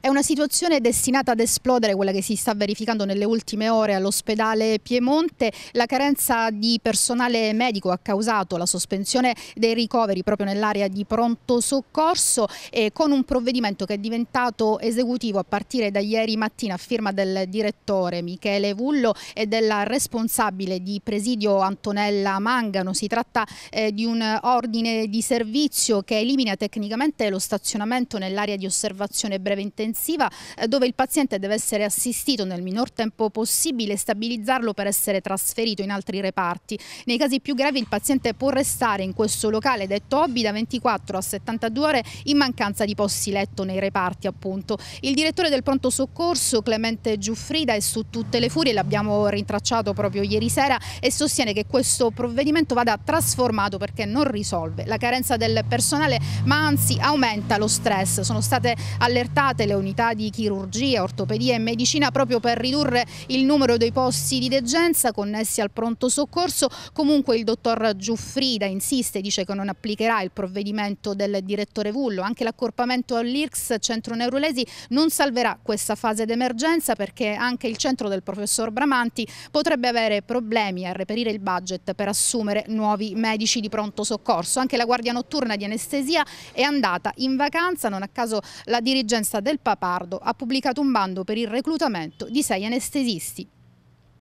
È una situazione destinata ad esplodere, quella che si sta verificando nelle ultime ore all'ospedale Piemonte. La carenza di personale medico ha causato la sospensione dei ricoveri proprio nell'area di pronto soccorso e con un provvedimento che è diventato esecutivo a partire da ieri mattina a firma del direttore Michele Vullo e della responsabile di presidio Antonella Mangano. Si tratta eh, di un ordine di servizio che elimina tecnicamente lo stazionamento nell'area di osservazione breve intensiva intensiva eh, dove il paziente deve essere assistito nel minor tempo possibile e stabilizzarlo per essere trasferito in altri reparti. Nei casi più gravi il paziente può restare in questo locale detto hobby da 24 a 72 ore in mancanza di posti letto nei reparti appunto. Il direttore del pronto soccorso Clemente Giuffrida è su tutte le furie, l'abbiamo rintracciato proprio ieri sera e sostiene che questo provvedimento vada trasformato perché non risolve la carenza del personale ma anzi aumenta lo stress. Sono state allertate le unità di chirurgia, ortopedia e medicina proprio per ridurre il numero dei posti di degenza connessi al pronto soccorso. Comunque il dottor Giuffrida insiste, dice che non applicherà il provvedimento del direttore Vullo. Anche l'accorpamento all'IRCS Centro Neurolesi non salverà questa fase d'emergenza perché anche il centro del professor Bramanti potrebbe avere problemi a reperire il budget per assumere nuovi medici di pronto soccorso. Anche la guardia notturna di anestesia è andata in vacanza, non a caso la dirigenza del Pardo ha pubblicato un bando per il reclutamento di sei anestesisti.